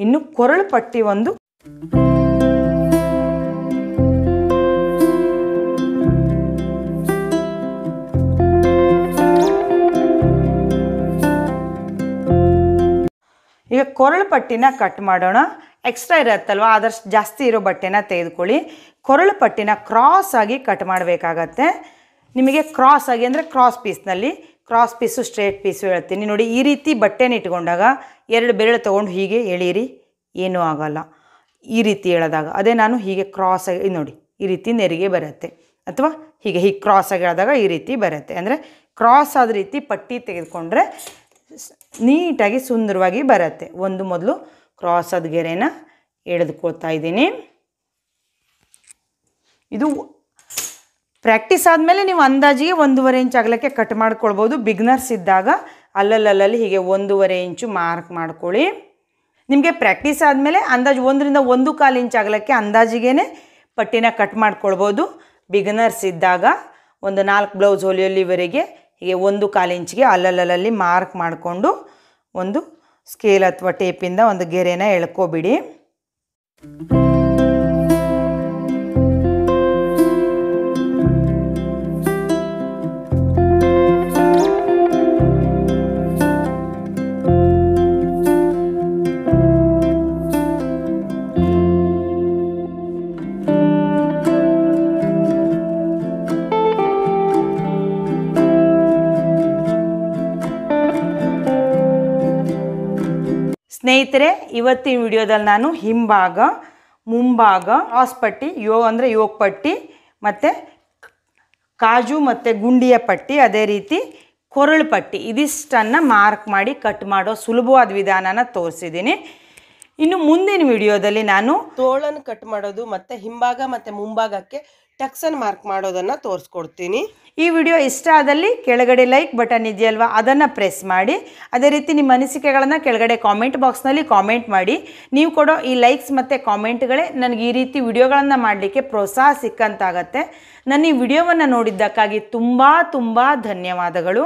ಇನ್ನು ಕೊರಳು ಪಟ್ಟಿ ಒಂದು ಈಗ ಕೊರಳು ಪಟ್ಟಿನ ಕಟ್ ಮಾಡೋಣ ಎಕ್ಸ್ಟ್ರಾ ಇರತ್ತಲ್ವ ಆದಷ್ಟು ಜಾಸ್ತಿ ಇರೋ ಬಟ್ಟೆನ ತೆಗೆದುಕೊಳ್ಳಿ ಕೊರಳು ಪಟ್ಟಿನ ಕ್ರಾಸ್ ಆಗಿ ಕಟ್ ಮಾಡಬೇಕಾಗತ್ತೆ ನಿಮಗೆ ಕ್ರಾಸ್ ಆಗಿ ಅಂದರೆ ಕ್ರಾಸ್ ಪೀಸ್ನಲ್ಲಿ ಕ್ರಾಸ್ ಪೀಸು ಸ್ಟ್ರೇಟ್ ಪೀಸು ಹೇಳ್ತೀನಿ ನೋಡಿ ಈ ರೀತಿ ಬಟ್ಟೆನ ಇಟ್ಕೊಂಡಾಗ ಎರಡು ಬೆರಳು ತೊಗೊಂಡು ಹೀಗೆ ಎಳೀರಿ ಏನೂ ಆಗೋಲ್ಲ ಈ ರೀತಿ ಹೇಳಿದಾಗ ಅದೇ ನಾನು ಹೀಗೆ ಕ್ರಾಸ್ ಆಗಿ ನೋಡಿ ಈ ರೀತಿ ನೆರಿಗೆ ಬರುತ್ತೆ ಅಥವಾ ಹೀಗೆ ಹೀಗೆ ಕ್ರಾಸ್ ಆಗಿ ಹೇಳಿದಾಗ ಈ ರೀತಿ ಬರುತ್ತೆ ಅಂದರೆ ಕ್ರಾಸ್ ಆದ ರೀತಿ ಪಟ್ಟಿ ತೆಗೆದುಕೊಂಡ್ರೆ ನೀಟಾಗಿ ಸುಂದರವಾಗಿ ಬರುತ್ತೆ ಒಂದು ಮೊದಲು ಕ್ರಾಸದ ಗೆರೆನ ಎಳೆದುಕೊಳ್ತಾ ಇದ್ದೀನಿ ಇದು ಪ್ರಾಕ್ಟೀಸ್ ಆದಮೇಲೆ ನೀವು ಅಂದಾಜಿಗೆ ಒಂದೂವರೆ ಇಂಚ್ ಅಗಲಕ್ಕೆ ಕಟ್ ಮಾಡ್ಕೊಳ್ಬೋದು ಬಿಗ್ನರ್ಸ್ ಇದ್ದಾಗ ಅಲ್ಲಲ್ಲಲ್ಲಿ ಹೀಗೆ ಒಂದೂವರೆ ಇಂಚು ಮಾರ್ಕ್ ಮಾಡ್ಕೊಳ್ಳಿ ನಿಮಗೆ ಪ್ರಾಕ್ಟೀಸ್ ಆದಮೇಲೆ ಅಂದಾಜು ಒಂದರಿಂದ ಒಂದು ಕಾಲು ಇಂಚ್ ಅಗಲಕ್ಕೆ ಅಂದಾಜಿಗೆ ಪಟ್ಟಿನ ಕಟ್ ಮಾಡ್ಕೊಳ್ಬೋದು ಬಿಗಿನರ್ಸ್ ಇದ್ದಾಗ ಒಂದು ನಾಲ್ಕು ಬ್ಲೌಸ್ ಹೊಲಿಯಲ್ಲಿವರೆಗೆ ಹೀಗೆ ಒಂದು ಕಾಲು ಇಂಚಿಗೆ ಅಲ್ಲಲ್ಲಲ್ಲಿ ಮಾರ್ಕ್ ಮಾಡಿಕೊಂಡು ಒಂದು ಸ್ಕೇಲ್ ಅಥವಾ ಟೇಪಿಂದ ಒಂದು ಗೆರೆನ ಎಳ್ಕೊಬಿಡಿ ಸ್ನೇಹಿತರೆ ಇವತ್ತಿನ ವಿಡಿಯೋದಲ್ಲಿ ನಾನು ಹಿಂಭಾಗ ಮುಂಭಾಗ ಕ್ರಾಸ್ ಪಟ್ಟಿ ಯೋ ಅಂದರೆ ಯೋಗ ಪಟ್ಟಿ ಮತ್ತು ಕಾಜು ಮತ್ತು ಗುಂಡಿಯ ಪಟ್ಟಿ ಅದೇ ರೀತಿ ಕೊರಳು ಪಟ್ಟಿ ಇದಿಷ್ಟನ್ನು ಮಾರ್ಕ್ ಮಾಡಿ ಕಟ್ ಮಾಡೋ ಸುಲಭವಾದ ವಿಧಾನನ ತೋರಿಸಿದ್ದೀನಿ ಇನ್ನು ಮುಂದಿನ ವಿಡಿಯೋದಲ್ಲಿ ನಾನು ತೋಳನ್ನು ಕಟ್ ಮಾಡೋದು ಮತ್ತು ಹಿಂಭಾಗ ಮತ್ತು ಮುಂಭಾಗಕ್ಕೆ ಟಕ್ಸನ್ ಮಾರ್ಕ್ ಮಾಡೋದನ್ನು ತೋರಿಸ್ಕೊಡ್ತೀನಿ ಈ ವಿಡಿಯೋ ಇಷ್ಟ ಆದಲ್ಲಿ ಕೆಳಗಡೆ ಲೈಕ್ ಬಟನ್ ಇದೆಯಲ್ವಾ ಅದನ್ನು ಪ್ರೆಸ್ ಮಾಡಿ ಅದೇ ರೀತಿ ನಿಮ್ಮ ಅನಿಸಿಕೆಗಳನ್ನು ಕೆಳಗಡೆ ಕಾಮೆಂಟ್ ಬಾಕ್ಸ್ನಲ್ಲಿ ಕಾಮೆಂಟ್ ಮಾಡಿ ನೀವು ಕೊಡೋ ಈ ಲೈಕ್ಸ್ ಮತ್ತು ಕಾಮೆಂಟ್ಗಳೇ ನನಗೆ ಈ ರೀತಿ ವಿಡಿಯೋಗಳನ್ನು ಮಾಡಲಿಕ್ಕೆ ಪ್ರೋತ್ಸಾಹ ಸಿಕ್ಕಂತಾಗತ್ತೆ ನನ್ನ ಈ ವಿಡಿಯೋವನ್ನು ನೋಡಿದ್ದಕ್ಕಾಗಿ ತುಂಬ ತುಂಬ ಧನ್ಯವಾದಗಳು